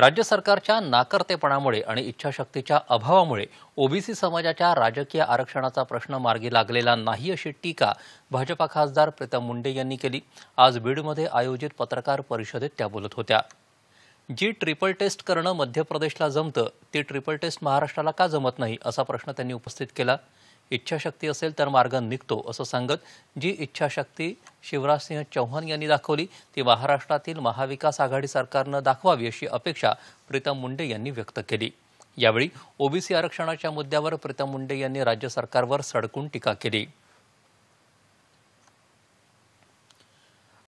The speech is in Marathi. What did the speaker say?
राज्य सरकारच्या नाकर्तेपणामुळे आणि इच्छाशक्तीच्या अभावामुळे ओबीसी समाजाच्या राजकीय आरक्षणाचा प्रश्न मार्गी लागलेला नाही अशी टीका भाजपा खासदार प्रीतम मुंडे यांनी केली आज बीडमध्ये आयोजित पत्रकार परिषदेत त्या बोलत होत्या जी ट्रिपल टेस्ट करणं मध्य प्रदेशला जमतं ती ट्रिपल टेस्ट महाराष्ट्राला का जमत नाही असा प्रश्न त्यांनी उपस्थित केला इच्छाशक्ती असेल तर मार्ग निघतो असं सांगत जी इच्छाशक्ती शिवराजसिंह चौहान यांनी दाखवली ती महाराष्ट्रातील महाविकास आघाडी सरकारनं दाखवावी अशी अपेक्षा प्रीतम मुंडे यांनी व्यक्त केली यावेळी ओबीसी आरक्षणाच्या मुद्द्यावर प्रीतम मुंडे यांनी राज्य सरकारवर सडकून टीका केली